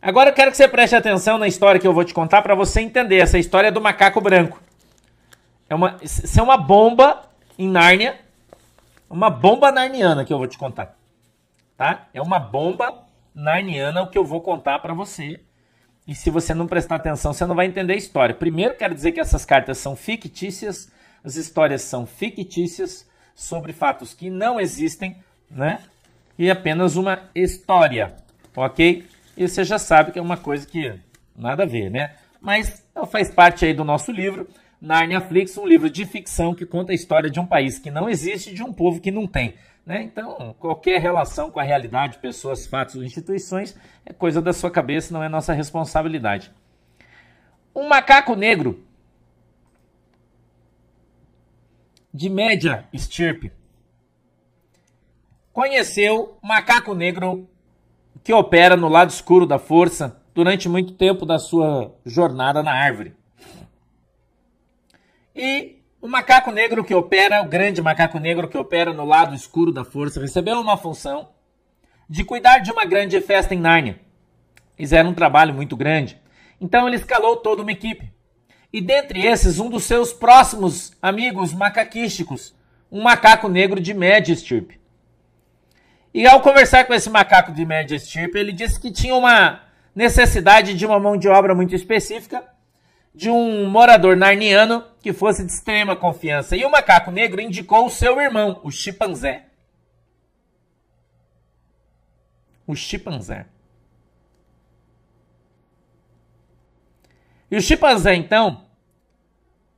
Agora eu quero que você preste atenção na história que eu vou te contar para você entender essa história do macaco branco. É uma, isso é uma bomba em Nárnia, uma bomba narniana que eu vou te contar, tá? É uma bomba narniana o que eu vou contar para você. E se você não prestar atenção, você não vai entender a história. Primeiro, quero dizer que essas cartas são fictícias, as histórias são fictícias sobre fatos que não existem, né? E apenas uma história, ok? e você já sabe que é uma coisa que nada a ver, né? Mas ela então, faz parte aí do nosso livro, Narnia Flix, um livro de ficção que conta a história de um país que não existe e de um povo que não tem. Né? Então, qualquer relação com a realidade, pessoas, fatos ou instituições é coisa da sua cabeça, não é nossa responsabilidade. Um macaco negro de média estirpe conheceu macaco negro que opera no lado escuro da força durante muito tempo da sua jornada na árvore. E o macaco negro que opera, o grande macaco negro que opera no lado escuro da força, recebeu uma função de cuidar de uma grande festa em Nárnia. Isso era um trabalho muito grande. Então ele escalou toda uma equipe. E dentre esses, um dos seus próximos amigos macaquísticos, um macaco negro de estirpe. E ao conversar com esse macaco de média estirpe, ele disse que tinha uma necessidade de uma mão de obra muito específica, de um morador narniano que fosse de extrema confiança. E o macaco negro indicou o seu irmão, o chimpanzé. O chimpanzé. E o chimpanzé, então,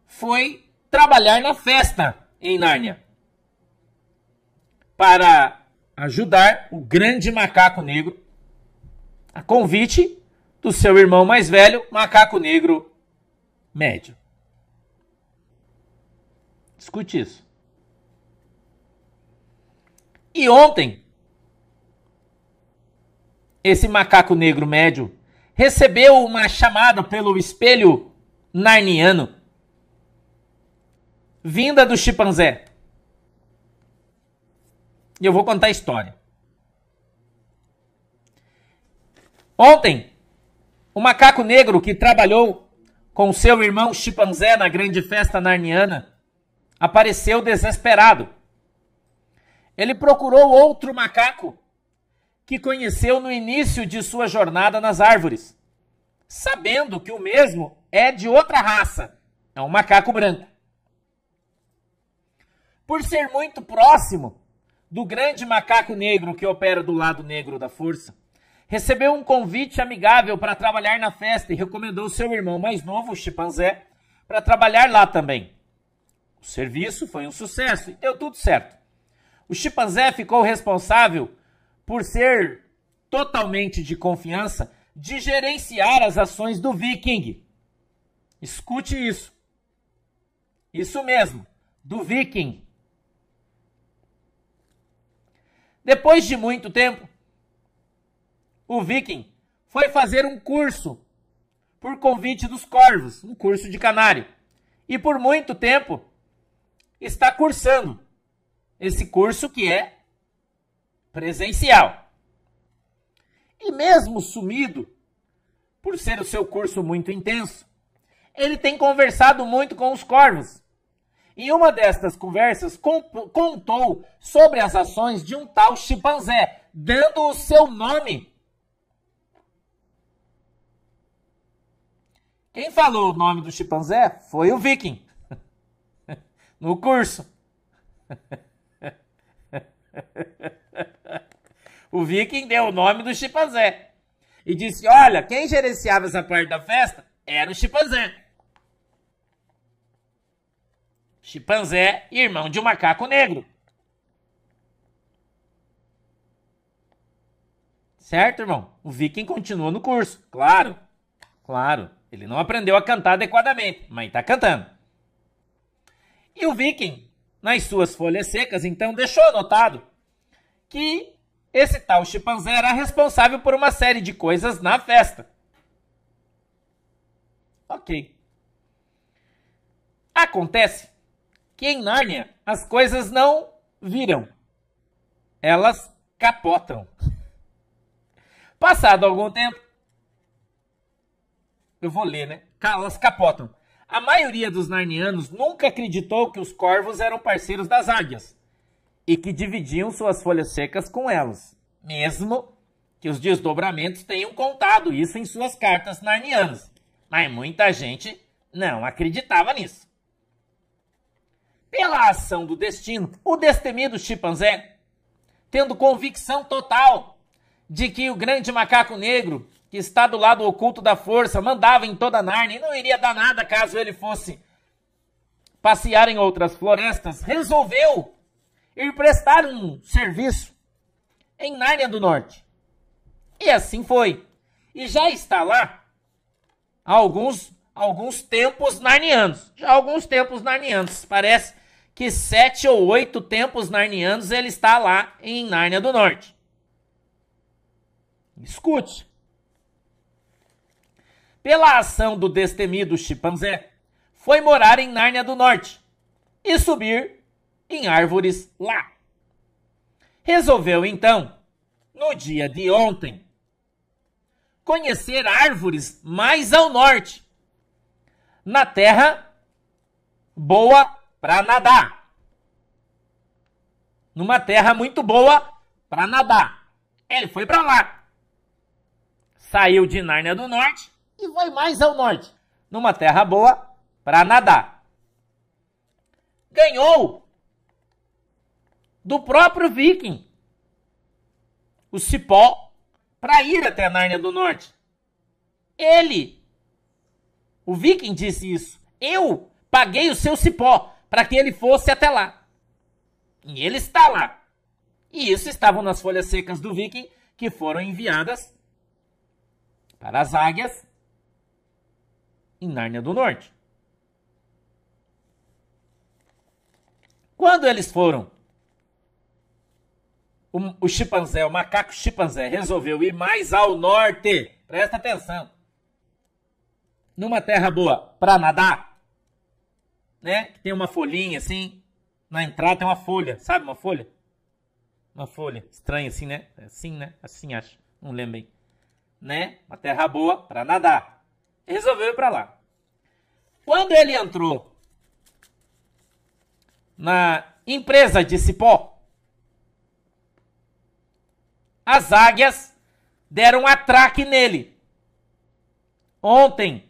foi trabalhar na festa em Nárnia para ajudar o grande macaco negro a convite do seu irmão mais velho, macaco negro médio. Escute isso. E ontem, esse macaco negro médio recebeu uma chamada pelo espelho narniano vinda do chimpanzé. E eu vou contar a história. Ontem, o macaco negro que trabalhou com seu irmão chimpanzé na grande festa narniana apareceu desesperado. Ele procurou outro macaco que conheceu no início de sua jornada nas árvores, sabendo que o mesmo é de outra raça, é um macaco branco. Por ser muito próximo, do grande macaco negro que opera do lado negro da força, recebeu um convite amigável para trabalhar na festa e recomendou seu irmão mais novo, o chimpanzé, para trabalhar lá também. O serviço foi um sucesso e deu tudo certo. O chimpanzé ficou responsável por ser totalmente de confiança de gerenciar as ações do viking. Escute isso. Isso mesmo, do viking Depois de muito tempo, o Viking foi fazer um curso por convite dos corvos, um curso de canário. E por muito tempo está cursando esse curso que é presencial. E mesmo sumido, por ser o seu curso muito intenso, ele tem conversado muito com os corvos em uma destas conversas, contou sobre as ações de um tal chimpanzé, dando o seu nome. Quem falou o nome do chimpanzé foi o Viking, no curso. O Viking deu o nome do chimpanzé e disse: Olha, quem gerenciava essa parte da festa era o chimpanzé chimpanzé, irmão de um macaco negro. Certo, irmão? O viking continua no curso, claro. Claro, ele não aprendeu a cantar adequadamente, mas está cantando. E o viking, nas suas folhas secas, então deixou anotado que esse tal chimpanzé era responsável por uma série de coisas na festa. Ok. Acontece que em Nárnia as coisas não viram, elas capotam. Passado algum tempo, eu vou ler, né? Elas capotam. A maioria dos narnianos nunca acreditou que os corvos eram parceiros das águias e que dividiam suas folhas secas com elas, mesmo que os desdobramentos tenham contado isso em suas cartas narnianas. Mas muita gente não acreditava nisso pela ação do destino, o destemido chimpanzé, tendo convicção total de que o grande macaco negro, que está do lado oculto da força, mandava em toda Narnia e não iria dar nada caso ele fosse passear em outras florestas, resolveu ir prestar um serviço em Nárnia do Norte. E assim foi. E já está lá há alguns, alguns tempos narnianos. Já há alguns tempos narnianos. Parece que sete ou oito tempos narnianos ele está lá em Nárnia do Norte. Escute. Pela ação do destemido chimpanzé, foi morar em Nárnia do Norte e subir em árvores lá. Resolveu então, no dia de ontem, conhecer árvores mais ao norte, na terra boa para nadar. Numa terra muito boa para nadar. Ele foi para lá. Saiu de Nárnia do Norte e vai mais ao norte, numa terra boa para nadar. Ganhou do próprio viking o cipó para ir até Nárnia do Norte. Ele, o viking disse isso. Eu paguei o seu cipó para que ele fosse até lá. E ele está lá. E isso estavam nas folhas secas do Viking que foram enviadas para as águias em Nárnia do Norte. Quando eles foram, o, o chimpanzé, o macaco chimpanzé, resolveu ir mais ao norte. Presta atenção. Numa terra boa para nadar, né? Que tem uma folhinha assim. Na entrada tem uma folha, sabe uma folha? Uma folha estranha assim, né? É assim, né? Assim, acho. Não lembro bem. Né? Uma terra boa para nadar. E resolveu ir para lá. Quando ele entrou na empresa de Cipó, as águias deram um atraque nele. Ontem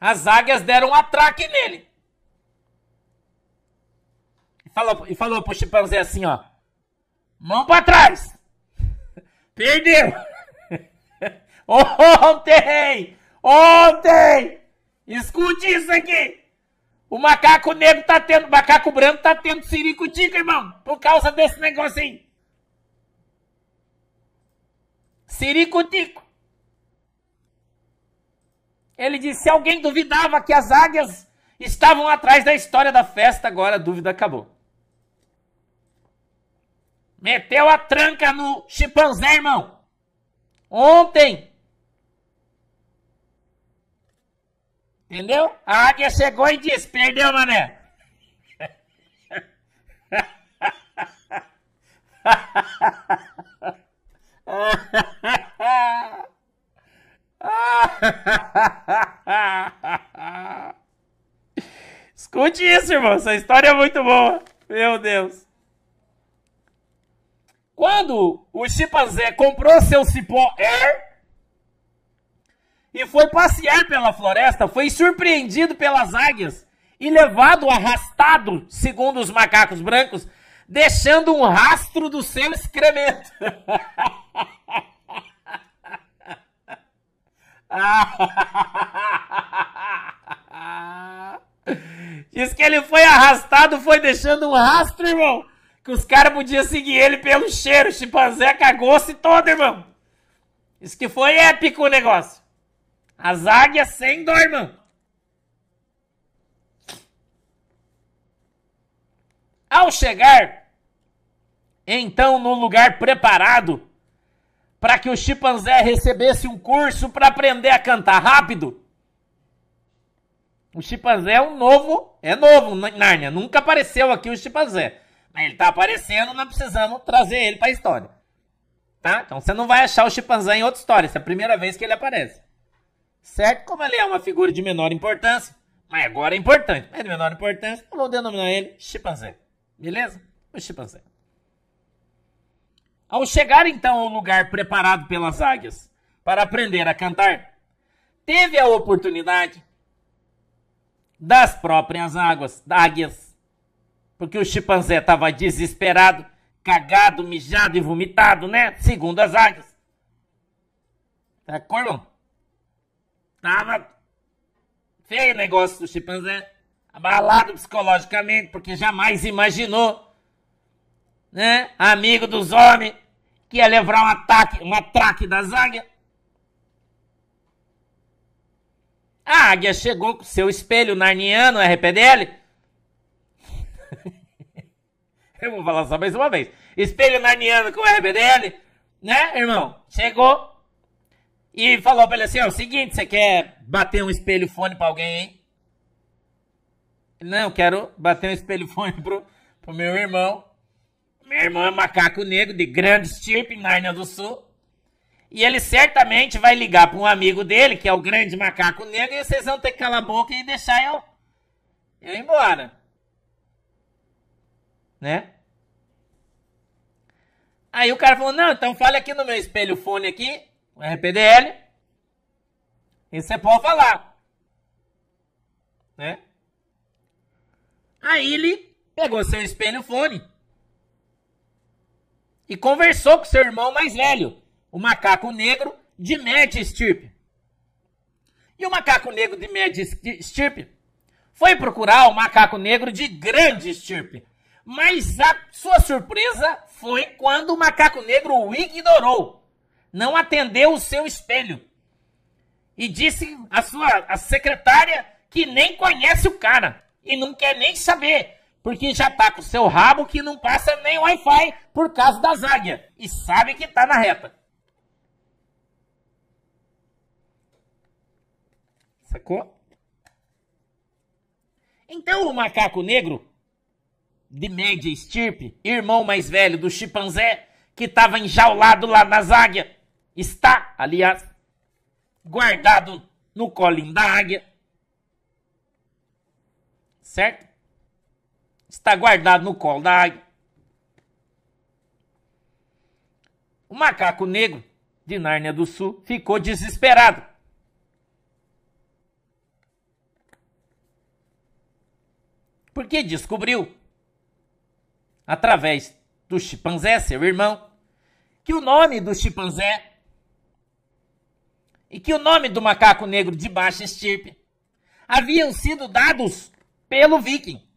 as águias deram um atraque nele. E falou, e falou pro chimpanzé assim, ó. Mão pra trás. Perdeu. Ontem! Ontem! Escute isso aqui! O macaco negro tá tendo, o macaco branco tá tendo siricutica, irmão, por causa desse negocinho. Ciricutico. Ele disse: se alguém duvidava que as águias estavam atrás da história da festa, agora a dúvida acabou. Meteu a tranca no chimpanzé, irmão. Ontem. Entendeu? A águia chegou e disse: perdeu, mané. Escute isso, irmão. Essa história é muito boa. Meu Deus. Quando o chimpanzé comprou seu cipó Air e foi passear pela floresta, foi surpreendido pelas águias e levado arrastado, segundo os macacos brancos, deixando um rastro do seu excremento. Diz que ele foi arrastado, foi deixando um rastro, irmão. Que os caras podiam seguir ele pelo cheiro. O chimpanzé cagou-se todo, irmão. Diz que foi épico o negócio. As águias sem dó, irmão. Ao chegar, então, no lugar preparado para que o chimpanzé recebesse um curso para aprender a cantar rápido. O chimpanzé é um novo, é novo, Nárnia. Nunca apareceu aqui o chimpanzé. Mas ele está aparecendo, nós precisamos trazer ele para a história. Tá? Então você não vai achar o chimpanzé em outra história. Essa é a primeira vez que ele aparece. Certo? Como ele é uma figura de menor importância, mas agora é importante. Mas de menor importância, eu vou denominar ele chimpanzé. Beleza? O chimpanzé. Ao chegar então ao lugar preparado pelas águias para aprender a cantar, teve a oportunidade das próprias águas, águias, porque o chimpanzé estava desesperado, cagado, mijado e vomitado, né? Segundo as águias. Tá com, irmão? Tava feio o negócio do chimpanzé, abalado psicologicamente, porque jamais imaginou né? Amigo dos homens, que ia levar um ataque, um ataque das águias. A águia chegou com seu espelho narniano, RPDL. Eu vou falar só mais uma vez. Espelho narniano com RPDL, né, irmão? Chegou e falou pra ele assim: ó, é o seguinte, você quer bater um espelho fone pra alguém, hein? Não, quero bater um espelho fone pro, pro meu irmão. Meu irmão é macaco negro de grande estirpe, Narnia do Sul. E ele certamente vai ligar para um amigo dele, que é o grande macaco negro, e vocês vão ter que calar a boca e deixar eu, eu ir embora. Né? Aí o cara falou: Não, então fale aqui no meu espelho fone aqui, o RPDL. E você pode falar. Né? Aí ele pegou seu espelho fone e conversou com seu irmão mais velho, o macaco negro de média estirpe. E o macaco negro de média estirpe foi procurar o macaco negro de grande estirpe. Mas a sua surpresa foi quando o macaco negro o ignorou, não atendeu o seu espelho e disse à sua à secretária que nem conhece o cara e não quer nem saber porque já tá com o seu rabo que não passa nem Wi-Fi por causa das águias. E sabe que tá na reta. Sacou? Então o macaco negro, de média estirpe, irmão mais velho do chimpanzé, que estava enjaulado lá nas águias, está, aliás, guardado no colinho da águia. Certo? está guardado no colo da águia. O macaco negro de Nárnia do Sul ficou desesperado. Porque descobriu, através do chimpanzé, seu irmão, que o nome do chimpanzé e que o nome do macaco negro de baixa estirpe haviam sido dados pelo viking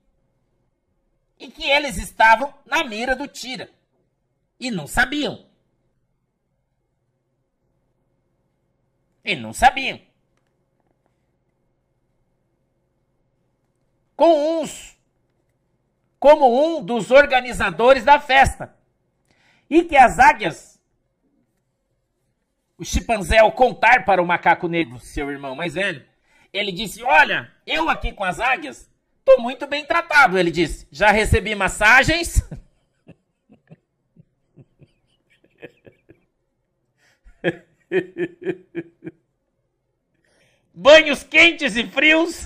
e que eles estavam na mira do Tira e não sabiam. E não sabiam. Com uns, como um dos organizadores da festa, e que as águias, o chimpanzé, ao contar para o macaco negro, seu irmão mais velho, ele disse: Olha, eu aqui com as águias, Estou muito bem tratado, ele disse. Já recebi massagens. Banhos quentes e frios.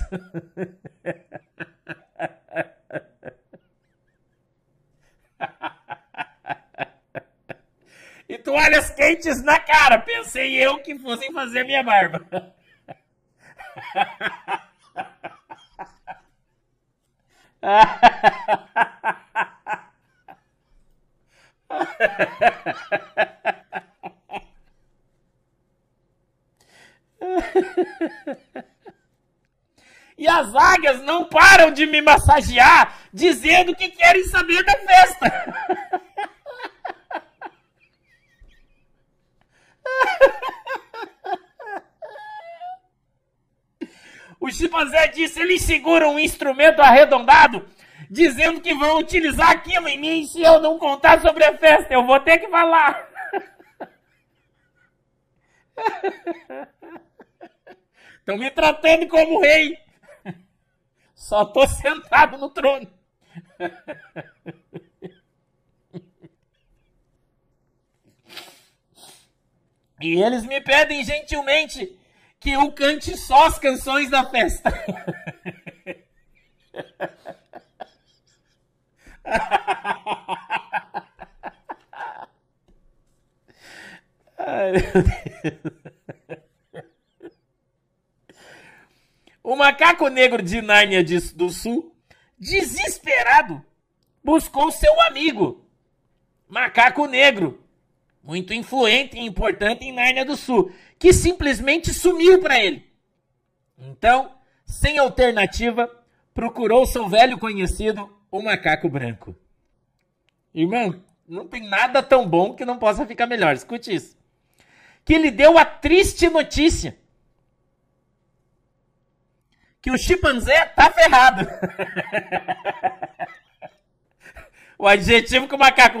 e toalhas quentes na cara. Pensei eu que fossem fazer minha barba. E as águias não param de me massagear, dizendo que querem saber da festa. O chimpanzé disse: eles seguram um instrumento arredondado, dizendo que vão utilizar aquilo em mim. Se eu não contar sobre a festa, eu vou ter que falar. Estão me tratando como rei. Só estou sentado no trono. E eles me pedem gentilmente que eu cante só as canções da festa. Ai, meu Deus. O macaco negro de Nárnia do Sul, desesperado, buscou seu amigo, macaco negro, muito influente e importante em Nárnia do Sul, que simplesmente sumiu para ele. Então, sem alternativa, procurou seu velho conhecido, o macaco branco. Irmão, não tem nada tão bom que não possa ficar melhor, escute isso. Que lhe deu a triste notícia que o chimpanzé tá ferrado. O adjetivo que o macaco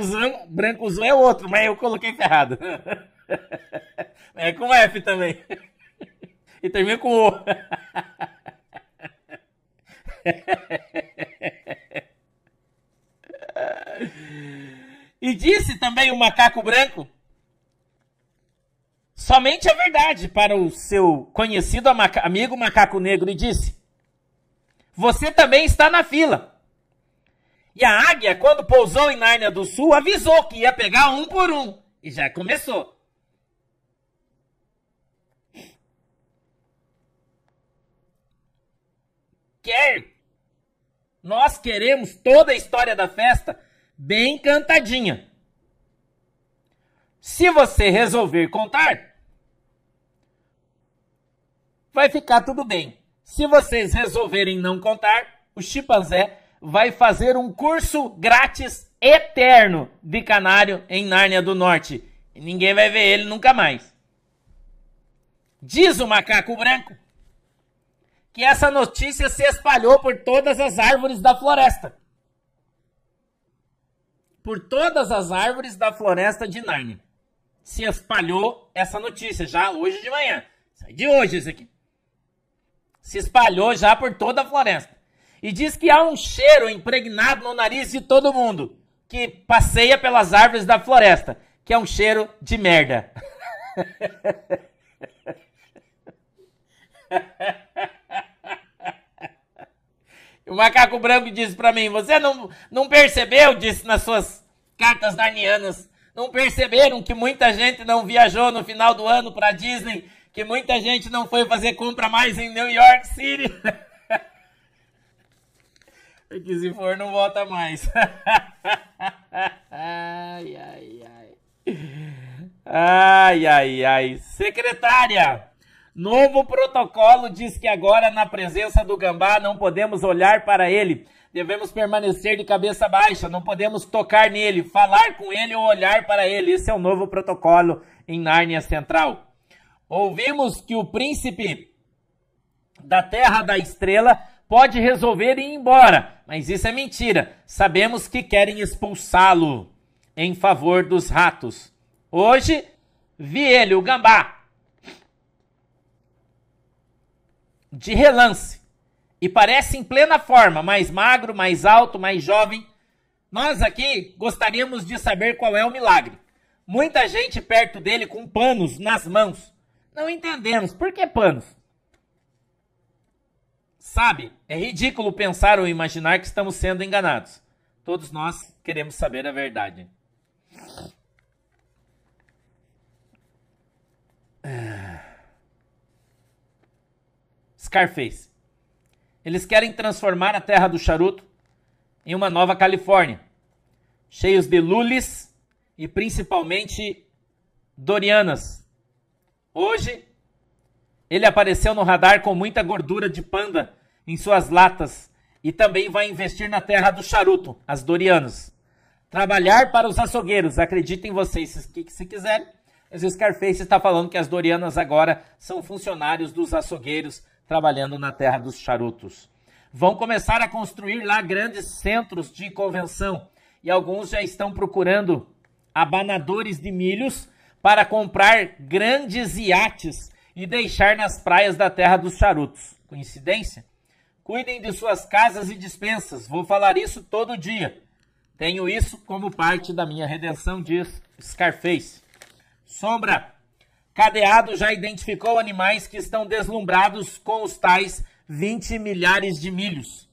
branco usou é outro, mas eu coloquei ferrado. É com F também. E termina com O. E disse também o macaco branco somente a verdade para o seu conhecido amigo macaco negro e disse: Você também está na fila. E a águia, quando pousou em Nárnia do Sul, avisou que ia pegar um por um. E já começou. Quer. Nós queremos toda a história da festa bem cantadinha. Se você resolver contar, vai ficar tudo bem. Se vocês resolverem não contar, o chimpanzé vai fazer um curso grátis eterno de canário em Nárnia do Norte. E ninguém vai ver ele nunca mais. Diz o macaco branco que essa notícia se espalhou por todas as árvores da floresta. Por todas as árvores da floresta de Nárnia. Se espalhou essa notícia já hoje de manhã. Sai de hoje isso aqui. Se espalhou já por toda a floresta. E diz que há um cheiro impregnado no nariz de todo mundo que passeia pelas árvores da floresta, que é um cheiro de merda. o macaco branco disse para mim: Você não, não percebeu? Disse nas suas cartas narnianas. Não perceberam que muita gente não viajou no final do ano para Disney? Que muita gente não foi fazer compra mais em New York City? É que se for, não volta mais. ai, ai, ai. Ai, ai, ai. Secretária, novo protocolo diz que agora, na presença do gambá, não podemos olhar para ele. Devemos permanecer de cabeça baixa, não podemos tocar nele, falar com ele ou olhar para ele. Esse é o novo protocolo em Nárnia Central. Ouvimos que o príncipe da Terra da Estrela pode resolver e ir embora. Mas isso é mentira. Sabemos que querem expulsá-lo em favor dos ratos. Hoje, vi ele, o gambá, de relance. E parece em plena forma, mais magro, mais alto, mais jovem. Nós aqui gostaríamos de saber qual é o milagre. Muita gente perto dele com panos nas mãos. Não entendemos por que panos. Sabe, é ridículo pensar ou imaginar que estamos sendo enganados. Todos nós queremos saber a verdade. Ah. Scarface. Eles querem transformar a terra do charuto em uma nova Califórnia, cheios de lulis e principalmente dorianas. Hoje, ele apareceu no radar com muita gordura de panda em suas latas e também vai investir na terra do charuto, as dorianas. Trabalhar para os açougueiros, acreditem vocês que se quiserem. Mas o Scarface está falando que as dorianas agora são funcionários dos açougueiros trabalhando na terra dos charutos. Vão começar a construir lá grandes centros de convenção e alguns já estão procurando abanadores de milhos para comprar grandes iates e deixar nas praias da terra dos charutos. Coincidência? Cuidem de suas casas e dispensas. Vou falar isso todo dia. Tenho isso como parte da minha redenção, diz Scarface. Sombra. Cadeado já identificou animais que estão deslumbrados com os tais 20 milhares de milhos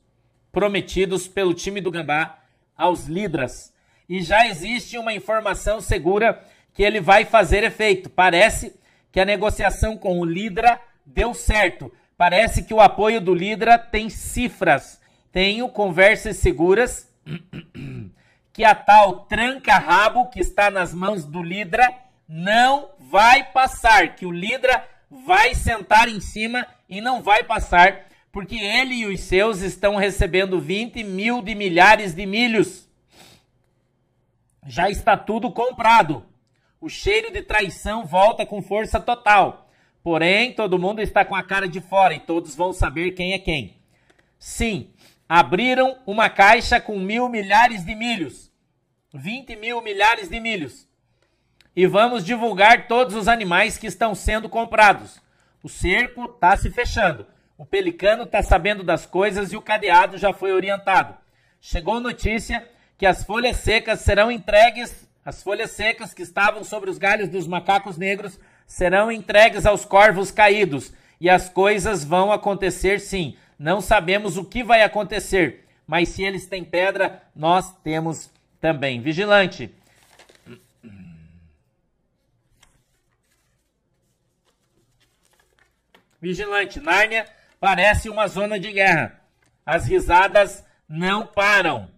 prometidos pelo time do Gambá aos Lidras. E já existe uma informação segura que ele vai fazer efeito. Parece que a negociação com o Lidra deu certo. Parece que o apoio do Lidra tem cifras. Tenho conversas seguras que a tal tranca-rabo que está nas mãos do Lidra não vai passar, que o Lidra vai sentar em cima e não vai passar, porque ele e os seus estão recebendo 20 mil de milhares de milhos. Já está tudo comprado. O cheiro de traição volta com força total. Porém, todo mundo está com a cara de fora e todos vão saber quem é quem. Sim, abriram uma caixa com mil milhares de milhos. 20 mil milhares de milhos. E vamos divulgar todos os animais que estão sendo comprados. O cerco está se fechando. O pelicano está sabendo das coisas e o cadeado já foi orientado. Chegou notícia que as folhas secas serão entregues, as folhas secas que estavam sobre os galhos dos macacos negros serão entregues aos corvos caídos, e as coisas vão acontecer sim. Não sabemos o que vai acontecer, mas se eles têm pedra, nós temos também. Vigilante. Vigilante, Nárnia parece uma zona de guerra. As risadas não param.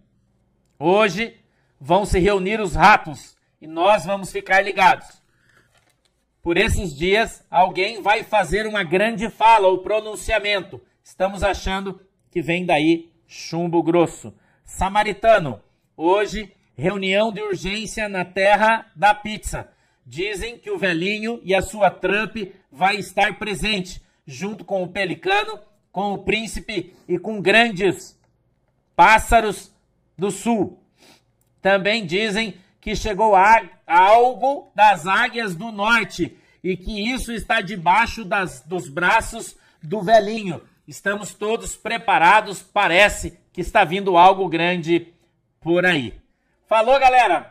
Hoje vão se reunir os ratos e nós vamos ficar ligados. Por esses dias, alguém vai fazer uma grande fala ou pronunciamento. Estamos achando que vem daí chumbo grosso. Samaritano, hoje, reunião de urgência na terra da pizza. Dizem que o velhinho e a sua Trump vai estar presente, junto com o pelicano, com o príncipe e com grandes pássaros do sul. Também dizem que chegou a, algo das águias do norte e que isso está debaixo das, dos braços do velhinho. Estamos todos preparados, parece que está vindo algo grande por aí. Falou, galera!